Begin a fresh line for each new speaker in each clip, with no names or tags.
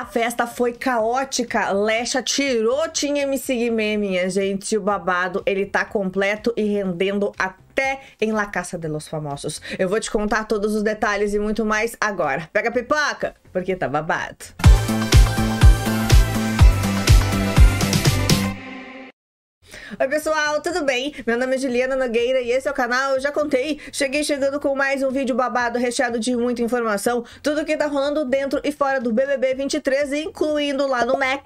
A festa foi caótica. Lecha tirou Tinha MC Guimê, minha gente. O babado, ele tá completo e rendendo até em La Caça de los Famosos. Eu vou te contar todos os detalhes e muito mais agora. Pega a pipoca, porque tá babado. Oi pessoal, tudo bem? Meu nome é Juliana Nogueira e esse é o canal Eu Já Contei. Cheguei chegando com mais um vídeo babado recheado de muita informação, tudo que tá rolando dentro e fora do BBB 23, incluindo lá no México.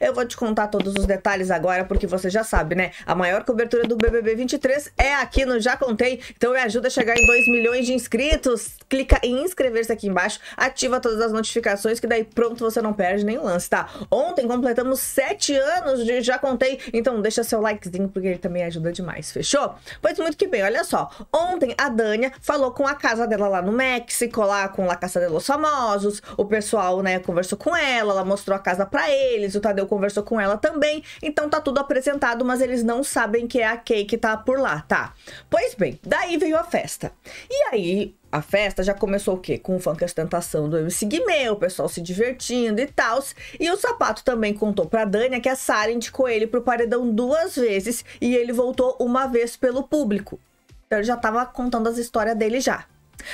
Eu vou te contar todos os detalhes agora, porque você já sabe, né? A maior cobertura do BBB 23 é aqui no Já Contei, então me ajuda a chegar em 2 milhões de inscritos. Clica em inscrever-se aqui embaixo, ativa todas as notificações, que daí pronto você não perde nenhum lance, tá? Ontem completamos 7 anos de Já Contei, então deixa seu like likezinho, porque ele também ajuda demais, fechou? Pois muito que bem, olha só. Ontem a Dânia falou com a casa dela lá no México, lá com a Caça de los Famosos. O pessoal, né, conversou com ela, ela mostrou a casa para eles, o Tadeu conversou com ela também. Então tá tudo apresentado, mas eles não sabem que é a Kay que tá por lá, tá? Pois bem, daí veio a festa. E aí, a festa já começou o quê? Com o funk ostentação do MC Guimê, o pessoal se divertindo e tal. E o Sapato também contou pra Dânia que a é Sara indicou ele pro paredão duas vezes e ele voltou uma vez pelo público. Então ele já tava contando as histórias dele já.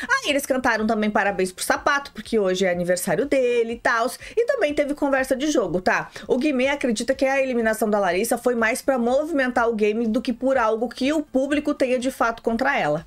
Aí eles cantaram também parabéns pro Sapato, porque hoje é aniversário dele e tal. E também teve conversa de jogo, tá? O Guimê acredita que a eliminação da Larissa foi mais para movimentar o game do que por algo que o público tenha de fato contra ela.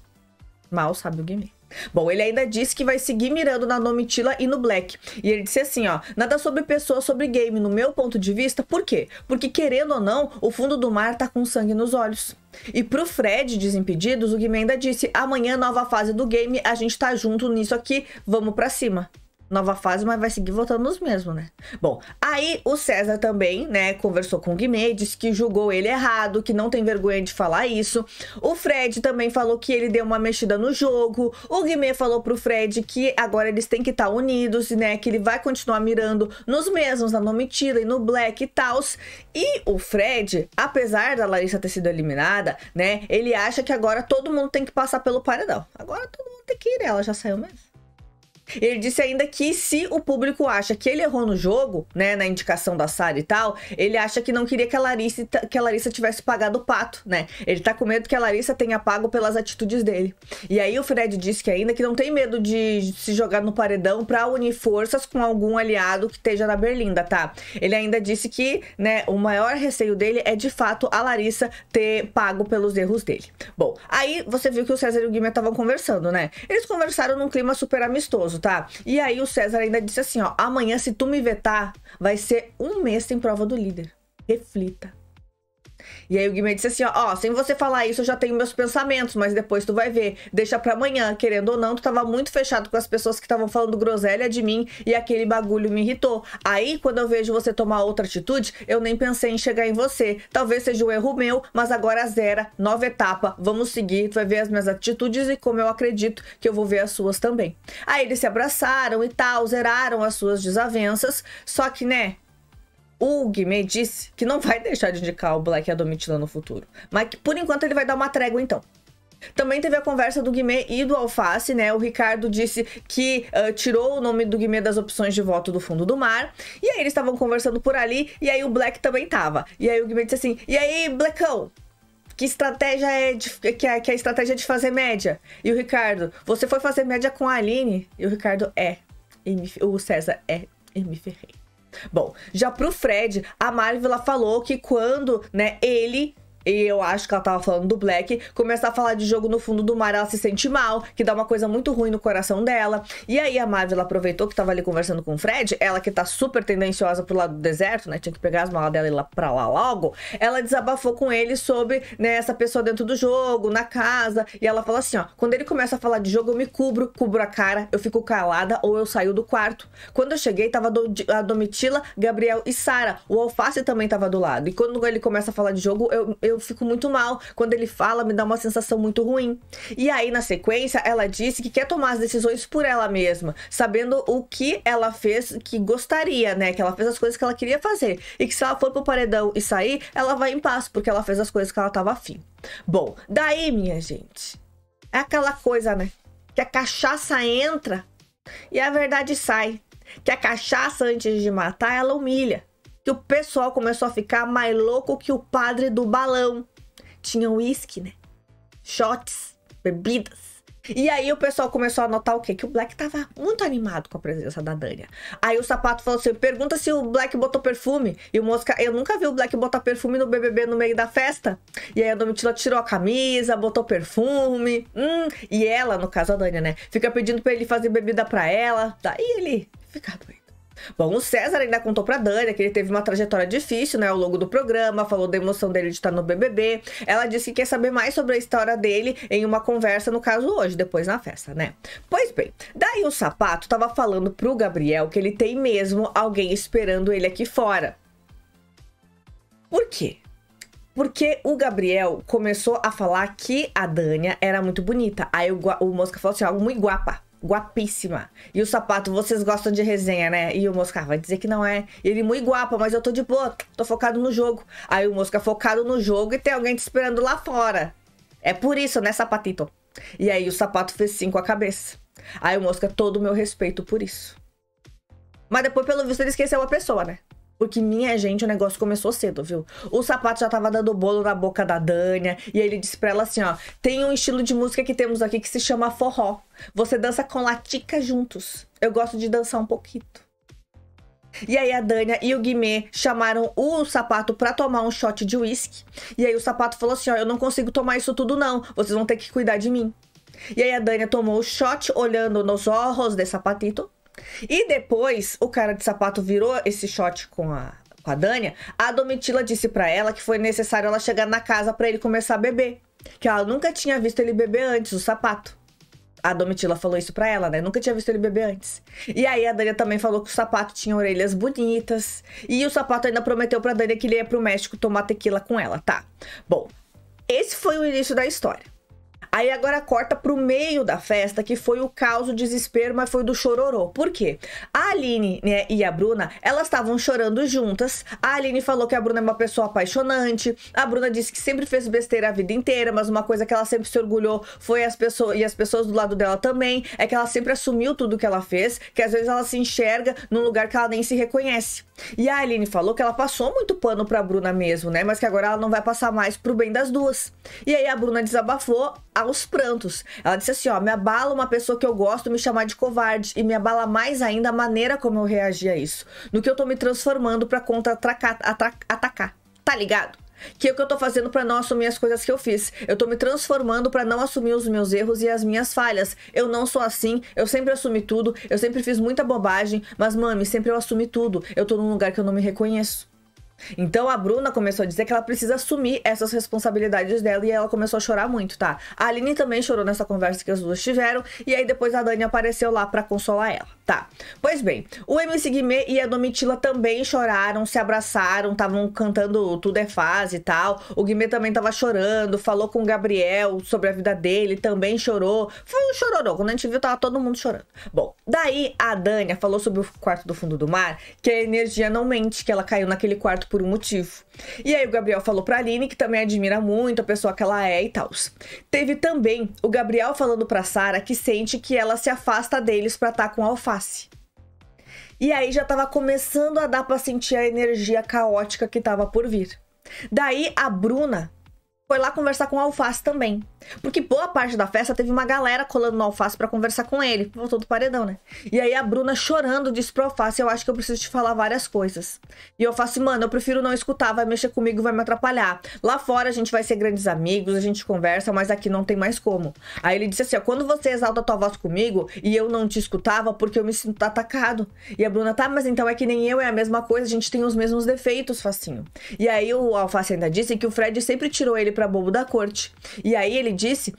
Mal sabe o Guimê. Bom, ele ainda disse que vai seguir mirando na Domitila e no Black. E ele disse assim, ó, nada sobre pessoa, sobre game, no meu ponto de vista, por quê? Porque querendo ou não, o fundo do mar tá com sangue nos olhos. E pro Fred Desimpedidos, o ainda disse: "Amanhã nova fase do game, a gente tá junto nisso aqui, vamos para cima" nova fase, mas vai seguir votando nos mesmos, né? Bom, aí o César também, né, conversou com o Guimê, disse que julgou ele errado, que não tem vergonha de falar isso. O Fred também falou que ele deu uma mexida no jogo. O Guimê falou pro Fred que agora eles têm que estar tá unidos, né, que ele vai continuar mirando nos mesmos, na Nomitila e no Black e tals. E o Fred, apesar da Larissa ter sido eliminada, né, ele acha que agora todo mundo tem que passar pelo paredão. Agora todo mundo tem que ir, ela já saiu mesmo. Ele disse ainda que se o público acha que ele errou no jogo, né, na indicação da Sara e tal, ele acha que não queria que a Larissa, que a Larissa tivesse pagado o pato, né? Ele tá com medo que a Larissa tenha pago pelas atitudes dele. E aí o Fred disse que ainda que não tem medo de se jogar no paredão para unir forças com algum aliado que esteja na Berlinda, tá? Ele ainda disse que, né, o maior receio dele é de fato a Larissa ter pago pelos erros dele. Bom, aí você viu que o César e o Guimê estavam conversando, né? Eles conversaram num clima super amistoso tá? E aí o César ainda disse assim, ó, amanhã se tu me vetar, vai ser um mês sem prova do líder. Reflita. E aí o Guimê disse assim: ó, sem você falar isso, eu já tenho meus pensamentos, mas depois tu vai ver. Deixa pra amanhã, querendo ou não, tu tava muito fechado com as pessoas que estavam falando groselha de mim e aquele bagulho me irritou. Aí, quando eu vejo você tomar outra atitude, eu nem pensei em chegar em você. Talvez seja um erro meu, mas agora zera, nova etapa, vamos seguir, tu vai ver as minhas atitudes e como eu acredito que eu vou ver as suas também. Aí eles se abraçaram e tal, zeraram as suas desavenças, só que, né, o Guimê disse que não vai deixar de indicar o Black e a Domitila no futuro, mas que por enquanto ele vai dar uma trégua então. Também teve a conversa do Guimê e do Alface, né? O Ricardo disse que uh, tirou o nome do Guimê das opções de voto do fundo do mar. E aí eles estavam conversando por ali, e aí o Black também tava. E aí o Guimê disse assim: E aí, Blackão? Que estratégia é de, que, a, que a estratégia é de fazer média? E o Ricardo, você foi fazer média com a Aline? E o Ricardo é. E me, o César é. E me ferrei. Bom, já pro Fred, a Marvel falou que quando, né, ele e eu acho que ela tava falando do Black, começar a falar de jogo no fundo do mar, ela se sente mal, que dá uma coisa muito ruim no coração dela. E aí a Marvel aproveitou que tava ali conversando com o Fred, ela que tá super tendenciosa pro lado do deserto, né? Tinha que pegar as malas dela e ir lá pra lá logo. Ela desabafou com ele sobre né, essa pessoa dentro do jogo, na casa. E ela fala assim: ó, quando ele começa a falar de jogo, eu me cubro, cubro a cara, eu fico calada ou eu saio do quarto. Quando eu cheguei, tava do, a Domitila, Gabriel e Sara. O Alface também tava do lado. E quando ele começa a falar de jogo, eu, eu eu fico muito mal. Quando ele fala, me dá uma sensação muito ruim. E aí, na sequência, ela disse que quer tomar as decisões por ela mesma, sabendo o que ela fez que gostaria, né? Que ela fez as coisas que ela queria fazer. E que se ela for pro paredão e sair, ela vai em paz, porque ela fez as coisas que ela tava afim. Bom, daí, minha gente, é aquela coisa, né? Que a cachaça entra e a verdade sai. Que a cachaça, antes de matar, ela humilha que o pessoal começou a ficar mais louco que o padre do balão. Tinha uísque, né? Shots, bebidas. E aí o pessoal começou a notar o quê? Que o Black tava muito animado com a presença da Dani. Aí o sapato falou assim: pergunta se o Black botou perfume. E o Mosca, eu nunca vi o Black botar perfume no BBB no meio da festa. E aí a Domitila tirou a camisa, botou perfume. Hum. E ela, no caso a Dani, né? Fica pedindo pra ele fazer bebida pra ela. Daí ele fica doido. Bom, o César ainda contou pra Dani que ele teve uma trajetória difícil, né, ao longo do programa, falou da emoção dele de estar no BBB. Ela disse que quer saber mais sobre a história dele em uma conversa, no caso hoje, depois na festa, né? Pois bem, daí o sapato tava falando pro Gabriel que ele tem mesmo alguém esperando ele aqui fora. Por quê? Porque o Gabriel começou a falar que a Dânia era muito bonita. Aí o, o Mosca falou assim: algo muito guapa guapíssima. E o sapato, vocês gostam de resenha, né? E o Mosca vai dizer que não é. Ele é muito guapa, mas eu tô de boa, tô focado no jogo. Aí o Mosca focado no jogo e tem alguém te esperando lá fora. É por isso, né, sapatito? E aí o sapato fez sim com a cabeça. Aí o Mosca, todo o meu respeito por isso. Mas depois, pelo visto, ele esqueceu a pessoa, né? Porque, minha gente, o negócio começou cedo, viu? O sapato já tava dando bolo na boca da Dânia. E ele disse pra ela assim: ó, tem um estilo de música que temos aqui que se chama forró. Você dança com latica juntos. Eu gosto de dançar um pouquinho. E aí a Dânia e o Guimê chamaram o sapato para tomar um shot de uísque. E aí o sapato falou assim: ó, eu não consigo tomar isso tudo, não. Vocês vão ter que cuidar de mim. E aí a Dânia tomou o shot olhando nos olhos de sapatito. E depois, o cara de sapato virou esse shot com a, com a Dânia. A Domitila disse para ela que foi necessário ela chegar na casa para ele começar a beber. Que ela nunca tinha visto ele beber antes, o sapato. A Domitila falou isso pra ela, né? Nunca tinha visto ele beber antes. E aí a Dânia também falou que o sapato tinha orelhas bonitas. E o sapato ainda prometeu pra Dânia que ele ia pro México tomar tequila com ela, tá? Bom, esse foi o início da história. Aí agora corta pro meio da festa, que foi o caos, o desespero, mas foi do chororô. Por quê? A Aline né, e a Bruna, elas estavam chorando juntas. A Aline falou que a Bruna é uma pessoa apaixonante. A Bruna disse que sempre fez besteira a vida inteira, mas uma coisa que ela sempre se orgulhou foi as pessoas, e as pessoas do lado dela também, é que ela sempre assumiu tudo que ela fez, que às vezes ela se enxerga num lugar que ela nem se reconhece. E a Aline falou que ela passou muito pano pra Bruna mesmo, né? Mas que agora ela não vai passar mais pro bem das duas. E aí a Bruna desabafou, aos prantos. Ela disse assim: ó, me abala uma pessoa que eu gosto me chamar de covarde e me abala mais ainda a maneira como eu reagi a isso, no que eu tô me transformando para contra-atacar. Tá ligado? Que é o que eu tô fazendo para não assumir as coisas que eu fiz. Eu tô me transformando para não assumir os meus erros e as minhas falhas. Eu não sou assim, eu sempre assumi tudo, eu sempre fiz muita bobagem, mas mami, sempre eu assumi tudo. Eu tô num lugar que eu não me reconheço. Então a Bruna começou a dizer que ela precisa assumir essas responsabilidades dela e ela começou a chorar muito, tá? A Aline também chorou nessa conversa que as duas tiveram e aí depois a Dani apareceu lá para consolar ela, tá? Pois bem, o MC Guimê e a Domitila também choraram, se abraçaram, estavam cantando Tudo é Fase e tal. O Guimê também tava chorando, falou com o Gabriel sobre a vida dele, também chorou. Foi um chororô, quando a gente viu tava todo mundo chorando. Bom, daí a Dani falou sobre o quarto do fundo do mar, que a energia não mente, que ela caiu naquele quarto por um motivo. E aí o Gabriel falou pra Aline que também admira muito a pessoa que ela é e tal. Teve também o Gabriel falando pra Sara que sente que ela se afasta deles pra estar tá com alface. E aí já tava começando a dar pra sentir a energia caótica que tava por vir. Daí a Bruna foi lá conversar com o Alface também. Porque boa parte da festa teve uma galera colando no Alface para conversar com ele. Voltou do paredão, né? E aí a Bruna chorando disse pro Alface: Eu acho que eu preciso te falar várias coisas. E o Alface, assim, mano, eu prefiro não escutar, vai mexer comigo, vai me atrapalhar. Lá fora a gente vai ser grandes amigos, a gente conversa, mas aqui não tem mais como. Aí ele disse assim: Quando você exalta a tua voz comigo e eu não te escutava porque eu me sinto atacado. E a Bruna, tá, mas então é que nem eu, é a mesma coisa, a gente tem os mesmos defeitos, Facinho. E aí o Alface ainda disse que o Fred sempre tirou ele para bobo da corte. E aí ele disse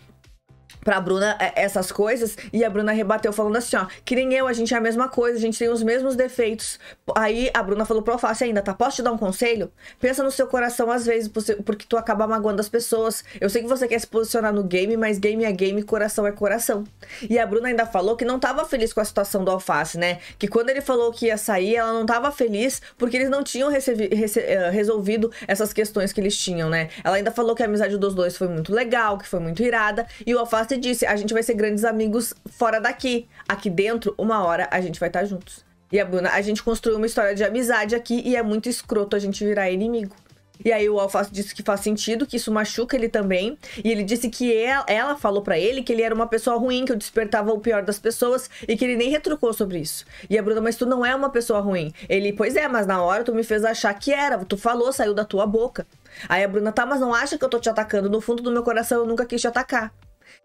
pra Bruna é, essas coisas e a Bruna rebateu falando assim, ó, que nem eu, a gente é a mesma coisa, a gente tem os mesmos defeitos. Aí a Bruna falou pro Alface ainda, tá? Posso te dar um conselho? Pensa no seu coração às vezes, porque tu acaba magoando as pessoas. Eu sei que você quer se posicionar no game, mas game é game, coração é coração. E a Bruna ainda falou que não tava feliz com a situação do Alface, né? Que quando ele falou que ia sair, ela não tava feliz porque eles não tinham recebi, rece, eh, resolvido essas questões que eles tinham, né? Ela ainda falou que a amizade dos dois foi muito legal, que foi muito irada, e o Alface e disse, a gente vai ser grandes amigos fora daqui. Aqui dentro, uma hora, a gente vai estar tá juntos. E a Bruna, a gente construiu uma história de amizade aqui e é muito escroto a gente virar inimigo. E aí o Alface disse que faz sentido, que isso machuca ele também. E ele disse que ela, ela falou para ele que ele era uma pessoa ruim, que eu despertava o pior das pessoas e que ele nem retrucou sobre isso. E a Bruna, mas tu não é uma pessoa ruim. Ele, pois é, mas na hora tu me fez achar que era. Tu falou, saiu da tua boca. Aí a Bruna, tá, mas não acha que eu tô te atacando. No fundo do meu coração eu nunca quis te atacar.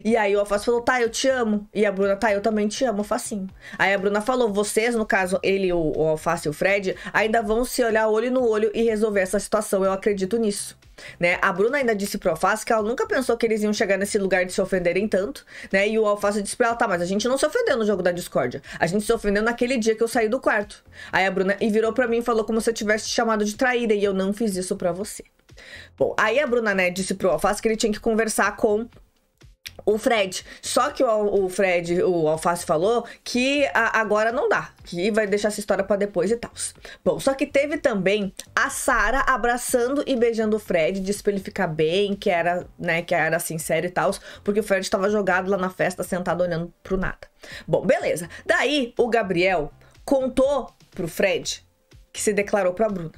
E aí o Alface falou, tá, eu te amo. E a Bruna, tá, eu também te amo, Facinho Aí a Bruna falou, vocês, no caso, ele, o, o Alface e o Fred, ainda vão se olhar olho no olho e resolver essa situação. Eu acredito nisso. Né? A Bruna ainda disse pro Alface que ela nunca pensou que eles iam chegar nesse lugar de se ofenderem tanto, né? E o Alface disse pra ela, tá, mas a gente não se ofendeu no jogo da discórdia. A gente se ofendeu naquele dia que eu saí do quarto. Aí a Bruna e virou pra mim e falou como se eu tivesse te chamado de traída e eu não fiz isso pra você. Bom, aí a Bruna, né, disse pro Alface que ele tinha que conversar com o Fred. Só que o, o Fred, o Alface falou que a, agora não dá, que vai deixar essa história para depois e tal. Bom, só que teve também a Sara abraçando e beijando o Fred, disse pra ele ficar bem, que era, né, que era sincero e tal, porque o Fred estava jogado lá na festa, sentado olhando pro nada. Bom, beleza. Daí o Gabriel contou pro Fred que se declarou pra Bruna.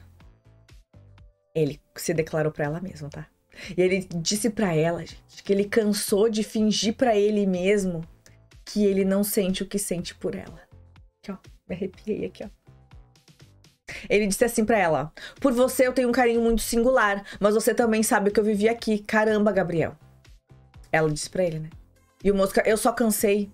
Ele se declarou pra ela mesma, tá? E ele disse para ela gente, que ele cansou de fingir para ele mesmo que ele não sente o que sente por ela. Aqui, ó, me arrepiei aqui, ó. Ele disse assim para ela: "Por você eu tenho um carinho muito singular, mas você também sabe que eu vivi aqui. Caramba, Gabriel." Ela disse para ele, né? E o Mosca, eu só cansei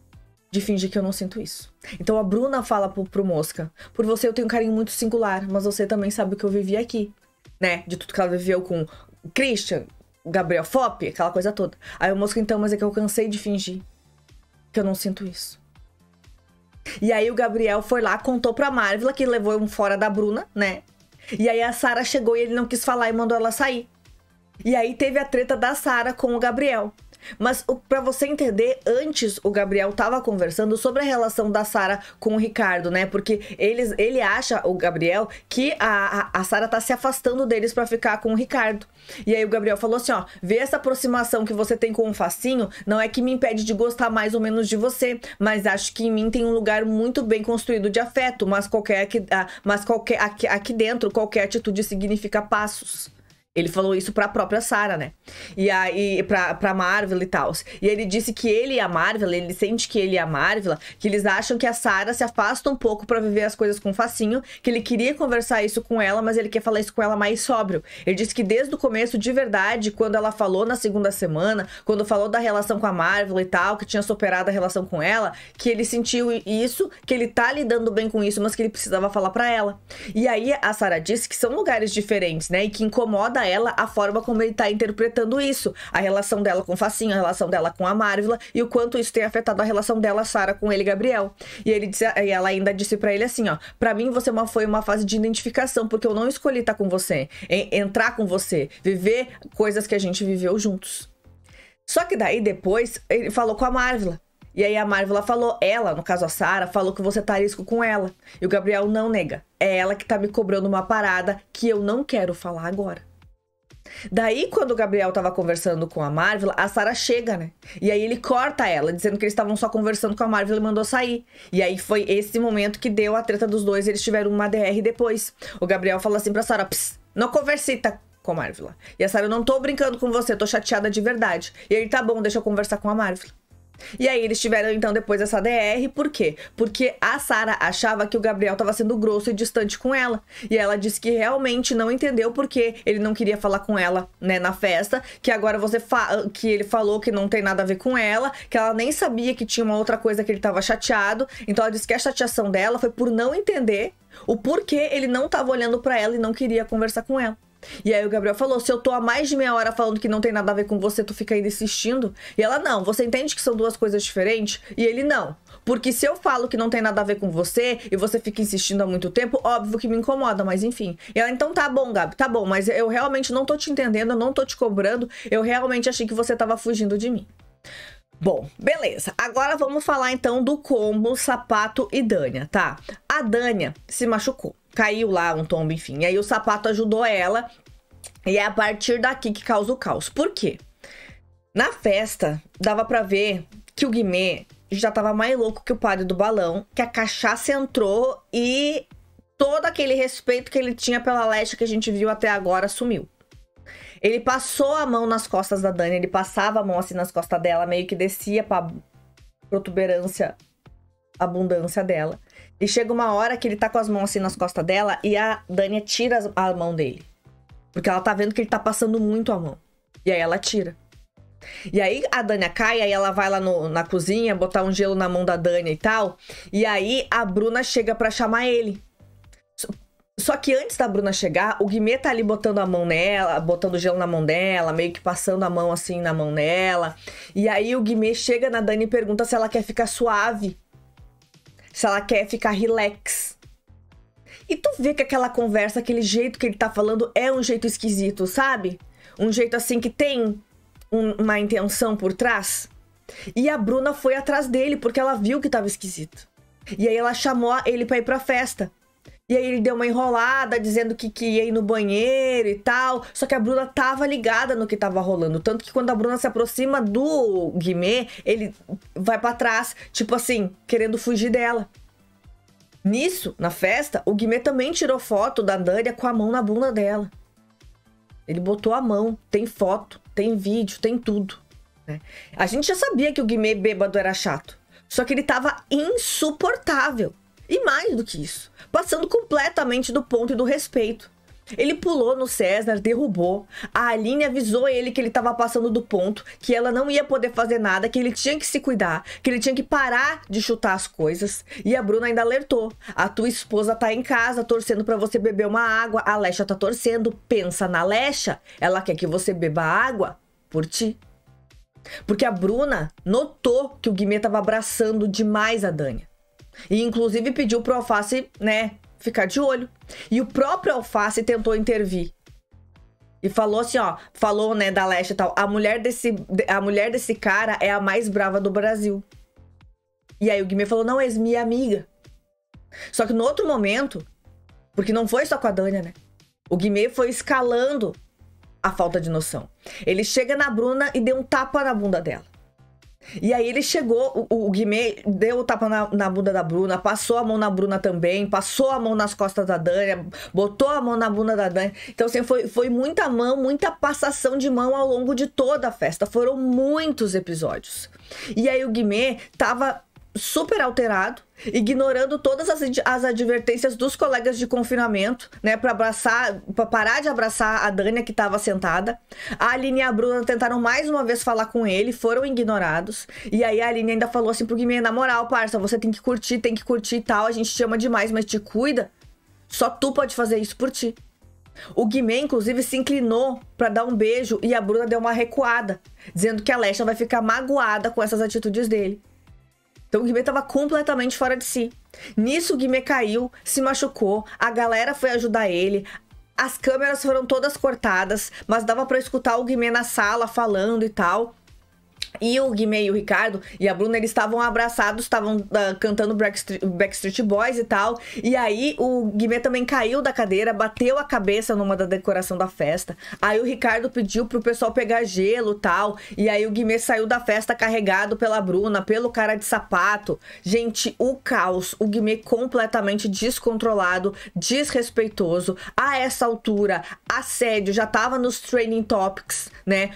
de fingir que eu não sinto isso. Então a Bruna fala pro, pro Mosca: Por você eu tenho um carinho muito singular, mas você também sabe o que eu vivi aqui. Né? De tudo que ela viveu com Christian, Gabriel Fop, aquela coisa toda. Aí o moço, então, mas é que eu cansei de fingir que eu não sinto isso. E aí o Gabriel foi lá, contou pra Marvel que levou um fora da Bruna, né? E aí a Sara chegou e ele não quis falar e mandou ela sair. E aí teve a treta da Sara com o Gabriel. Mas para você entender, antes o Gabriel tava conversando sobre a relação da Sara com o Ricardo, né? Porque eles, ele acha, o Gabriel, que a, a, Sara tá se afastando deles para ficar com o Ricardo. E aí o Gabriel falou assim: ó, vê essa aproximação que você tem com o Facinho, não é que me impede de gostar mais ou menos de você, mas acho que em mim tem um lugar muito bem construído de afeto, mas qualquer aqui, ah, mas qualquer aqui, aqui dentro, qualquer atitude significa passos. Ele falou isso pra própria Sarah, né? E aí, pra, pra Marvel e tal. E ele disse que ele e a Marvel, ele sente que ele e a Marvel, que eles acham que a Sarah se afasta um pouco para viver as coisas com facinho, que ele queria conversar isso com ela, mas ele quer falar isso com ela mais sóbrio. Ele disse que desde o começo, de verdade, quando ela falou na segunda semana, quando falou da relação com a Marvel e tal, que tinha superado a relação com ela, que ele sentiu isso, que ele tá lidando bem com isso, mas que ele precisava falar para ela. E aí a Sarah disse que são lugares diferentes, né? E que incomoda ela a forma como ele tá interpretando isso, a relação dela com o Facinho, a relação dela com a Marvel e o quanto isso tem afetado a relação dela, Sara, com ele, Gabriel. E ele disse, e ela ainda disse para ele assim, ó, para mim você é foi uma fase de identificação, porque eu não escolhi estar tá com você, entrar com você, viver coisas que a gente viveu juntos. Só que daí depois ele falou com a Marvel. E aí a Marvel falou, ela, no caso a Sara, falou que você tá risco com ela. E o Gabriel não nega. É ela que tá me cobrando uma parada que eu não quero falar agora. Daí, quando o Gabriel tava conversando com a Marvel, a Sarah chega, né? E aí ele corta ela, dizendo que eles estavam só conversando com a Marvel e mandou sair. E aí foi esse momento que deu a treta dos dois, eles tiveram uma DR depois. O Gabriel fala assim pra Sarah, não conversita com a Marvel. E a Sarah, eu não tô brincando com você, tô chateada de verdade. E aí, tá bom, deixa eu conversar com a Marvel. E aí eles tiveram então depois essa DR, por quê? Porque a Sara achava que o Gabriel estava sendo grosso e distante com ela. E ela disse que realmente não entendeu porque ele não queria falar com ela, né, na festa, que agora você que ele falou que não tem nada a ver com ela, que ela nem sabia que tinha uma outra coisa que ele estava chateado. Então ela disse que a chateação dela foi por não entender o porquê ele não estava olhando para ela e não queria conversar com ela. E aí o Gabriel falou: se eu tô há mais de meia hora falando que não tem nada a ver com você, tu fica ainda insistindo. E ela, não, você entende que são duas coisas diferentes? E ele, não. Porque se eu falo que não tem nada a ver com você e você fica insistindo há muito tempo, óbvio que me incomoda, mas enfim. E ela, então tá bom, Gabi, tá bom, mas eu realmente não tô te entendendo, eu não tô te cobrando, eu realmente achei que você tava fugindo de mim. Bom, beleza. Agora vamos falar então do combo sapato e Dânia, tá? A Dânia se machucou caiu lá um tombo, enfim. E aí o sapato ajudou ela. E é a partir daqui que causa o caos. Por quê? Na festa, dava para ver que o Guimê já tava mais louco que o padre do balão, que a cachaça entrou e todo aquele respeito que ele tinha pela Leste que a gente viu até agora sumiu. Ele passou a mão nas costas da Dani, ele passava a mão assim nas costas dela, meio que descia pra protuberância, abundância dela. E chega uma hora que ele tá com as mãos assim nas costas dela e a Dania tira a mão dele. Porque ela tá vendo que ele tá passando muito a mão. E aí ela tira. E aí a Dania cai, aí ela vai lá no, na cozinha botar um gelo na mão da Dania e tal. E aí a Bruna chega para chamar ele. Só que antes da Bruna chegar, o Guimê tá ali botando a mão nela, botando gelo na mão dela, meio que passando a mão assim na mão dela. E aí o Guimê chega na Dani e pergunta se ela quer ficar suave se ela quer ficar relax. E tu vê que aquela conversa, aquele jeito que ele tá falando é um jeito esquisito, sabe? Um jeito assim que tem um, uma intenção por trás. E a Bruna foi atrás dele porque ela viu que tava esquisito. E aí ela chamou ele para ir pra festa. E aí ele deu uma enrolada, dizendo que ia ir no banheiro e tal. Só que a Bruna tava ligada no que tava rolando. Tanto que quando a Bruna se aproxima do Guimê, ele vai para trás, tipo assim, querendo fugir dela. Nisso, na festa, o Guimê também tirou foto da Dânia com a mão na bunda dela. Ele botou a mão, tem foto, tem vídeo, tem tudo. Né? A gente já sabia que o Guimê bêbado era chato. Só que ele tava insuportável. E mais do que isso, passando completamente do ponto e do respeito. Ele pulou no César, derrubou. A Aline avisou ele que ele estava passando do ponto, que ela não ia poder fazer nada, que ele tinha que se cuidar, que ele tinha que parar de chutar as coisas. E a Bruna ainda alertou: a tua esposa tá em casa torcendo para você beber uma água. A Lecha tá torcendo, pensa na Lecha. Ela quer que você beba água por ti. Porque a Bruna notou que o Guimê estava abraçando demais a Dania. E inclusive pediu pro Alface, né, ficar de olho. E o próprio Alface tentou intervir. E falou assim, ó, falou, né, da Leste e tal, a mulher desse a mulher desse cara é a mais brava do Brasil. E aí o Guimê falou: "Não, és minha amiga". Só que no outro momento, porque não foi só com a Dânia, né? O Guimê foi escalando a falta de noção. Ele chega na Bruna e deu um tapa na bunda dela. E aí ele chegou, o, o Guimê deu o tapa na, na bunda da Bruna, passou a mão na Bruna também, passou a mão nas costas da Dani, botou a mão na bunda da Dani. Então, assim, foi, foi muita mão, muita passação de mão ao longo de toda a festa. Foram muitos episódios. E aí o Guimê tava super alterado, ignorando todas as, as advertências dos colegas de confinamento, né, para abraçar, para parar de abraçar a Dânia que estava sentada. A Aline e a Bruna tentaram mais uma vez falar com ele, foram ignorados. E aí a Aline ainda falou assim pro Guimê, na moral, parça, você tem que curtir, tem que curtir e tal, a gente te ama demais, mas te cuida. Só tu pode fazer isso por ti. O Guimê, inclusive, se inclinou para dar um beijo e a Bruna deu uma recuada, dizendo que a Lesha vai ficar magoada com essas atitudes dele. Então o Guimê estava completamente fora de si. Nisso o Guimê caiu, se machucou, a galera foi ajudar ele. As câmeras foram todas cortadas, mas dava para escutar o Guimê na sala falando e tal e o Guimê e o Ricardo e a Bruna, eles estavam abraçados, estavam uh, cantando Backstreet, Backstreet, Boys e tal. E aí o Guimê também caiu da cadeira, bateu a cabeça numa da decoração da festa. Aí o Ricardo pediu pro pessoal pegar gelo tal. E aí o Guimê saiu da festa carregado pela Bruna, pelo cara de sapato. Gente, o caos. O Guimê completamente descontrolado, desrespeitoso. A essa altura, assédio, já tava nos training topics, né?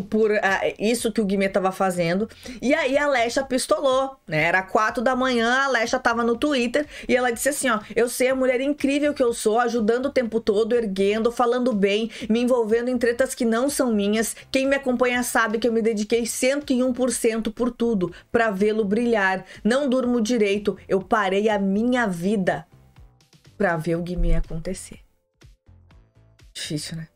por, por ah, isso que o Guimê tava fazendo. E aí a Lesha pistolou, né? Era quatro da manhã, a Lesha tava no Twitter e ela disse assim, ó, eu sei a mulher incrível que eu sou, ajudando o tempo todo, erguendo, falando bem, me envolvendo em tretas que não são minhas. Quem me acompanha sabe que eu me dediquei 101% por tudo, para vê-lo brilhar. Não durmo direito, eu parei a minha vida para ver o Guimê acontecer. Difícil, né?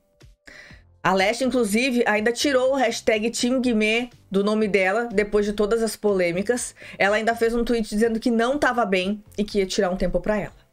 A Leste, inclusive, ainda tirou o hashtag Team Guimê do nome dela, depois de todas as polêmicas. Ela ainda fez um tweet dizendo que não estava bem e que ia tirar um tempo para ela.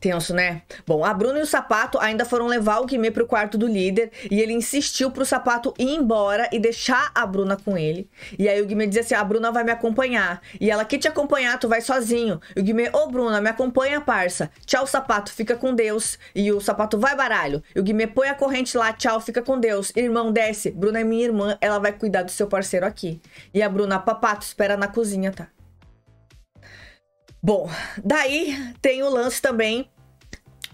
Tenso, né? Bom, a Bruna e o Sapato ainda foram levar o Guimê pro quarto do líder e ele insistiu pro Sapato ir embora e deixar a Bruna com ele. E aí o Guimê dizia assim: a Bruna vai me acompanhar. E ela, que te acompanhar, tu vai sozinho. E o Guimê, ô oh, Bruna, me acompanha, parça. Tchau, Sapato, fica com Deus. E o Sapato vai baralho. E o Guimê põe a corrente lá, tchau, fica com Deus. Irmão, desce. Bruna é minha irmã, ela vai cuidar do seu parceiro aqui. E a Bruna, papato, espera na cozinha, tá? Bom, daí tem o lance também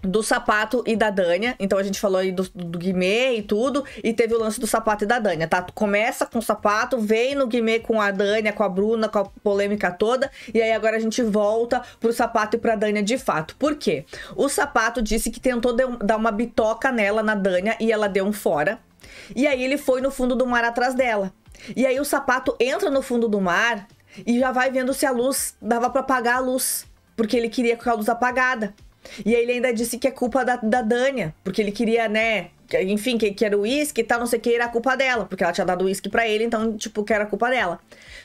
do sapato e da Dânia. Então a gente falou aí do, do Guimê e tudo. E teve o lance do sapato e da Dânia, tá? Tu começa com o sapato, vem no Guimê com a Dânia, com a Bruna, com a polêmica toda. E aí agora a gente volta pro sapato e pra Dânia de fato. Por quê? O sapato disse que tentou dar uma bitoca nela, na Dânia, e ela deu um fora. E aí ele foi no fundo do mar atrás dela. E aí o sapato entra no fundo do mar e já vai vendo se a luz dava para apagar a luz, porque ele queria com a luz apagada. E aí ele ainda disse que é culpa da, da Dânia, porque ele queria, né? Enfim, que, que era o uísque e tal, não sei o que, era a culpa dela, porque ela tinha dado uísque para ele, então, tipo, que era a culpa dela.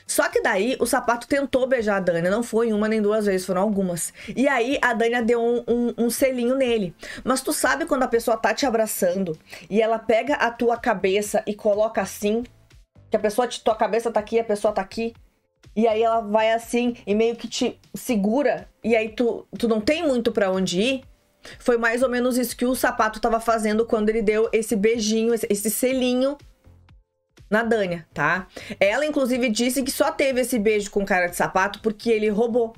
Só que daí o sapato tentou beijar a Dânia, não foi uma nem duas vezes, foram algumas. E aí a Dânia deu um, um, um selinho nele. Mas tu sabe quando a pessoa tá te abraçando e ela pega a tua cabeça e coloca assim, que a pessoa, tua cabeça tá aqui, a pessoa tá aqui. E aí ela vai assim e meio que te segura, e aí tu, tu não tem muito para onde ir. Foi mais ou menos isso que o sapato tava fazendo quando ele deu esse beijinho, esse, esse selinho na Dânia, tá? Ela, inclusive, disse que só teve esse beijo com cara de sapato porque ele roubou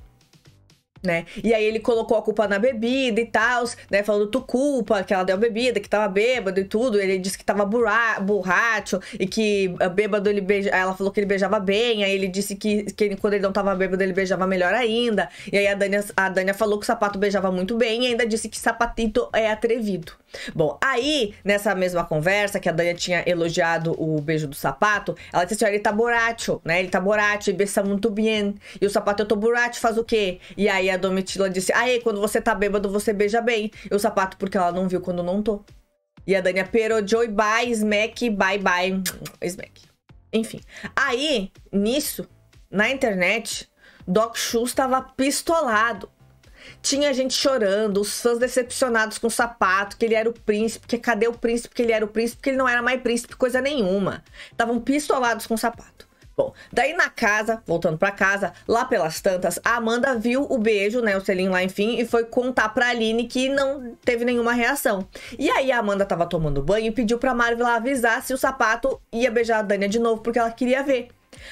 né? E aí ele colocou a culpa na bebida e tal, né? Falando tu culpa, que ela deu bebida, que tava bêbado e tudo. Ele disse que tava burra, borracho e que eh, bêbado ele beija... Ela falou que ele beijava bem, aí ele disse que, que ele, quando ele não tava bêbado ele beijava melhor ainda. E aí a Dania, a falou que o sapato beijava muito bem e ainda disse que sapatito é atrevido. Bom, aí, nessa mesma conversa que a Dania tinha elogiado o beijo do sapato, ela disse assim: ele tá borracho, né? Ele tá borracho, ele beça muito bem. E o sapato, eu tô borracho, faz o quê? E aí a Domitila disse: aí, quando você tá bêbado, você beija bem. E o sapato, porque ela não viu quando não tô. E a Dania perodiou e bye, smack, bye, bye, smack. Enfim. Aí, nisso, na internet, Doc Shoes estava pistolado. Tinha gente chorando, os fãs decepcionados com o sapato, que ele era o príncipe, que cadê o príncipe, que ele era o príncipe, que ele não era mais príncipe, coisa nenhuma. Estavam pistolados com o sapato. Bom, daí na casa, voltando para casa, lá pelas tantas, a Amanda viu o beijo, né, o selinho lá, enfim, e foi contar pra Aline que não teve nenhuma reação. E aí a Amanda tava tomando banho e pediu pra Marvel avisar se o sapato ia beijar a Dania de novo, porque ela queria ver.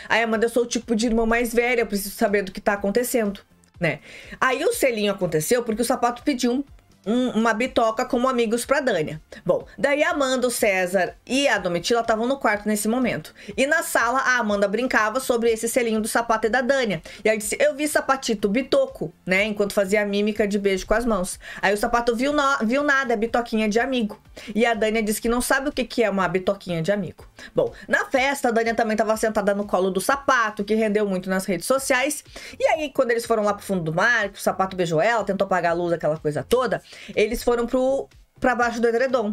Aí Amanda, eu sou o tipo de irmã mais velha, eu preciso saber do que tá acontecendo né? Aí o selinho aconteceu porque o sapato pediu um um, uma bitoca como amigos pra Dânia. Bom, daí a Amanda, o César e a Domitila estavam no quarto nesse momento. E na sala, a Amanda brincava sobre esse selinho do sapato e da Dânia. E aí disse, eu vi sapatito bitoco, né? Enquanto fazia a mímica de beijo com as mãos. Aí o sapato viu, no, viu nada, é bitoquinha de amigo. E a Dânia disse que não sabe o que, que é uma bitoquinha de amigo. Bom, na festa, a Dânia também estava sentada no colo do sapato, que rendeu muito nas redes sociais. E aí, quando eles foram lá pro fundo do mar, o sapato beijou ela, tentou apagar a luz, aquela coisa toda, eles foram pro, pra baixo do edredom.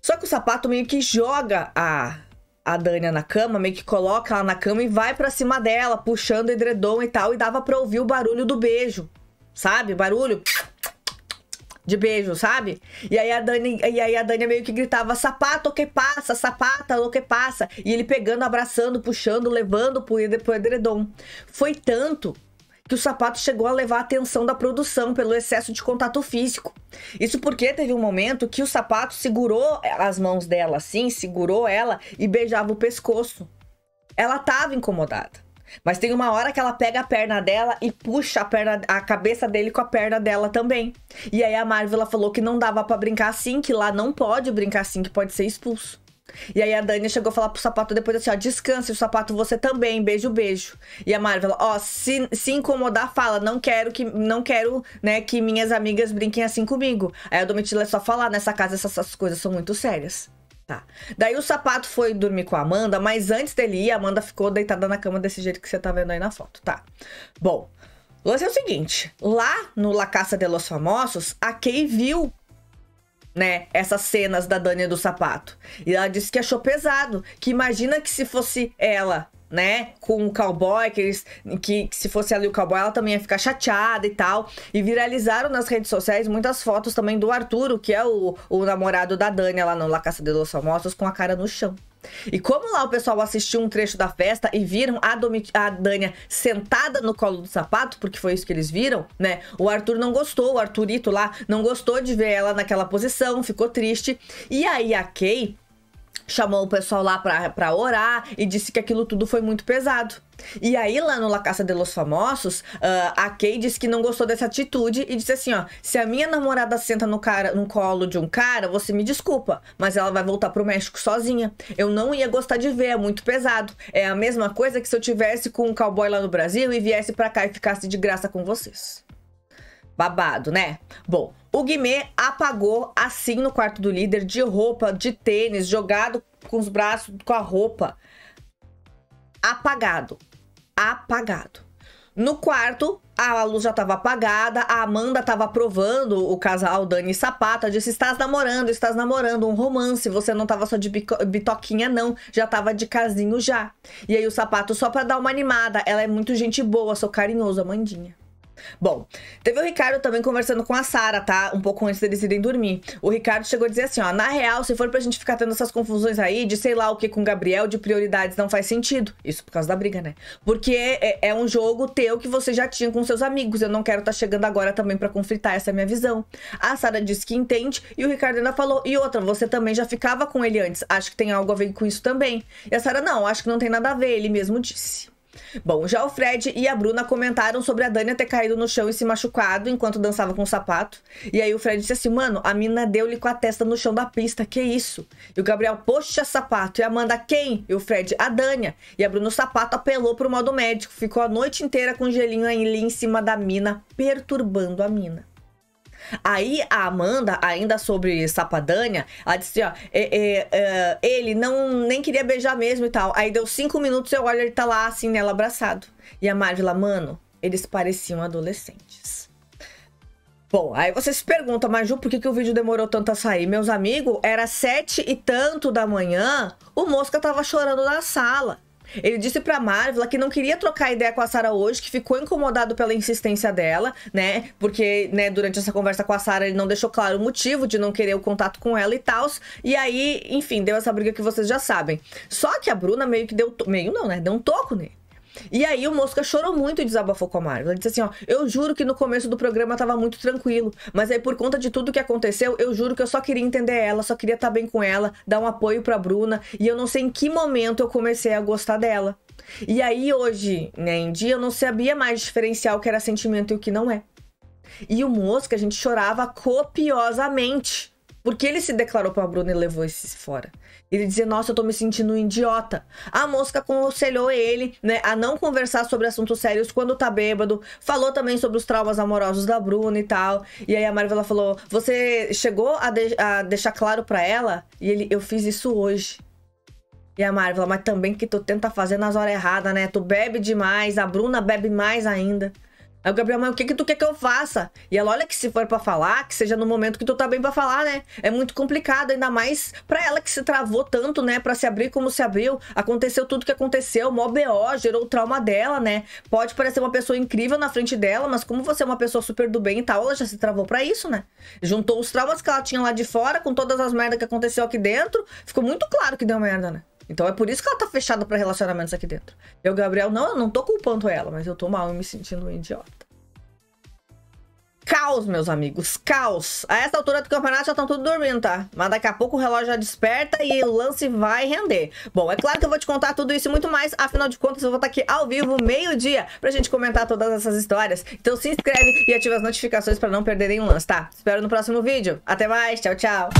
Só que o sapato meio que joga a, a Dânia na cama, meio que coloca ela na cama e vai para cima dela, puxando o edredom e tal, e dava pra ouvir o barulho do beijo, sabe? Barulho de beijo, sabe? E aí a Dani, e aí a Dani meio que gritava sapato o que passa, sapata o que passa, e ele pegando, abraçando, puxando, levando pro edredom. Foi tanto que o sapato chegou a levar a atenção da produção pelo excesso de contato físico. Isso porque teve um momento que o sapato segurou as mãos dela assim, segurou ela e beijava o pescoço. Ela estava incomodada. Mas tem uma hora que ela pega a perna dela e puxa a, perna, a cabeça dele com a perna dela também. E aí a Marvel falou que não dava para brincar assim, que lá não pode brincar assim, que pode ser expulso. E aí a Dani chegou a falar pro sapato depois assim, ó, descanse o sapato você também, beijo, beijo. E a Marvel, ó, se, se incomodar, fala, não quero que não quero, né, que minhas amigas brinquem assim comigo. Aí a Domitila é só falar, nessa casa essas, essas coisas são muito sérias. Tá. Daí o sapato foi dormir com a Amanda, mas antes dele ir, a Amanda ficou deitada na cama desse jeito que você tá vendo aí na foto, tá? Bom, o lance é o seguinte: lá no La Caça de los Famosos, a Kay viu né, essas cenas da Dani do sapato. E ela disse que achou pesado, que imagina que se fosse ela, né, com o cowboy, que, eles, que, que se fosse ali o cowboy, ela também ia ficar chateada e tal. E viralizaram nas redes sociais muitas fotos também do Arturo, que é o, o namorado da Dani lá no La Caça de Los Famosos, com a cara no chão. E como lá o pessoal assistiu um trecho da festa e viram a, Domit a Dânia sentada no colo do sapato, porque foi isso que eles viram, né? O Arthur não gostou, o Arthurito lá não gostou de ver ela naquela posição, ficou triste. E aí a Kay chamou o pessoal lá para orar e disse que aquilo tudo foi muito pesado. E aí, lá no La Casa de los Famosos, uh, a Kay disse que não gostou dessa atitude e disse assim: ó, se a minha namorada senta no, cara, no colo de um cara, você me desculpa, mas ela vai voltar pro México sozinha. Eu não ia gostar de ver, é muito pesado. É a mesma coisa que se eu tivesse com um cowboy lá no Brasil e viesse pra cá e ficasse de graça com vocês. Babado, né? Bom, o Guimê apagou assim no quarto do líder, de roupa, de tênis, jogado com os braços, com a roupa. Apagado. Apagado. No quarto, a luz já estava apagada, a Amanda estava provando o casal Dani e Sapata, disse: "Estás namorando, estás namorando, um romance, você não estava só de bitoquinha não, já estava de casinho já". E aí o sapato só para dar uma animada, ela é muito gente boa, sou carinhoso, Amandinha. Bom, teve o Ricardo também conversando com a Sara, tá? Um pouco antes deles irem dormir. O Ricardo chegou a dizer assim, ó, na real, se for pra gente ficar tendo essas confusões aí de sei lá o que com o Gabriel, de prioridades, não faz sentido. Isso por causa da briga, né? Porque é, é um jogo teu que você já tinha com seus amigos. Eu não quero estar tá chegando agora também para conflitar, essa é a minha visão. A Sara disse que entende e o Ricardo ainda falou, e outra, você também já ficava com ele antes. Acho que tem algo a ver com isso também. E a Sara, não, acho que não tem nada a ver, ele mesmo disse. Bom, já o Fred e a Bruna comentaram sobre a Dania ter caído no chão e se machucado enquanto dançava com o sapato. E aí o Fred disse assim: mano, a mina deu-lhe com a testa no chão da pista, que isso? E o Gabriel, poxa, sapato. E a Amanda, quem? E o Fred, a Dania. E a Bruna, o sapato apelou pro modo médico. Ficou a noite inteira com gelinho ali em cima da mina, perturbando a mina. Aí a Amanda, ainda sobre Sapadania, ela disse: assim, ó, é, é, é, ele não nem queria beijar mesmo e tal. Aí deu cinco minutos, eu olho, ele tá lá assim, nela abraçado. E a Marvel mano, eles pareciam adolescentes. Bom, aí você se pergunta, mas Ju, por que, que o vídeo demorou tanto a sair? Meus amigos, era sete e tanto da manhã, o Mosca tava chorando na sala. Ele disse pra Marvel que não queria trocar ideia com a Sarah hoje, que ficou incomodado pela insistência dela, né? Porque, né, durante essa conversa com a Sarah, ele não deixou claro o motivo de não querer o contato com ela e tal. E aí, enfim, deu essa briga que vocês já sabem. Só que a Bruna meio que deu. Meio não, né? Deu um toco nele. E aí o Mosca chorou muito e desabafou com a Marvel. Ela disse assim, ó, eu juro que no começo do programa tava muito tranquilo, mas aí por conta de tudo que aconteceu, eu juro que eu só queria entender ela, só queria estar tá bem com ela, dar um apoio pra Bruna, e eu não sei em que momento eu comecei a gostar dela. E aí hoje, né, em dia, eu não sabia mais diferenciar o que era sentimento e o que não é. E o Mosca, a gente chorava copiosamente. Porque ele se declarou pra Bruna e levou esse fora. Ele dizia, nossa, eu tô me sentindo um idiota. A mosca aconselhou ele, né, a não conversar sobre assuntos sérios quando tá bêbado. Falou também sobre os traumas amorosos da Bruna e tal. E aí a Marvel falou, você chegou a, de a deixar claro para ela? E ele, eu fiz isso hoje. E a Marvel, mas também que tu tenta fazer nas horas erradas, né? Tu bebe demais, a Bruna bebe mais ainda. Aí o Gabriel, mas o que que tu quer que eu faça? E ela, olha que se for para falar, que seja no momento que tu tá bem para falar, né? É muito complicado, ainda mais pra ela que se travou tanto, né? Pra se abrir como se abriu. Aconteceu tudo que aconteceu, mó BO, gerou o trauma dela, né? Pode parecer uma pessoa incrível na frente dela, mas como você é uma pessoa super do bem e tal, ela já se travou para isso, né? Juntou os traumas que ela tinha lá de fora com todas as merdas que aconteceu aqui dentro. Ficou muito claro que deu merda, né? Então é por isso que ela tá fechada para relacionamentos aqui dentro. Eu, Gabriel, não, eu não tô culpando ela, mas eu tô mal e me sentindo um idiota. Caos, meus amigos, caos. A essa altura do campeonato já estão tudo dormindo, tá? Mas daqui a pouco o relógio já desperta e o lance vai render. Bom, é claro que eu vou te contar tudo isso e muito mais. Afinal de contas, eu vou estar tá aqui ao vivo, meio-dia, pra gente comentar todas essas histórias. Então se inscreve e ativa as notificações pra não perder nenhum lance, tá? Espero no próximo vídeo. Até mais, tchau, tchau.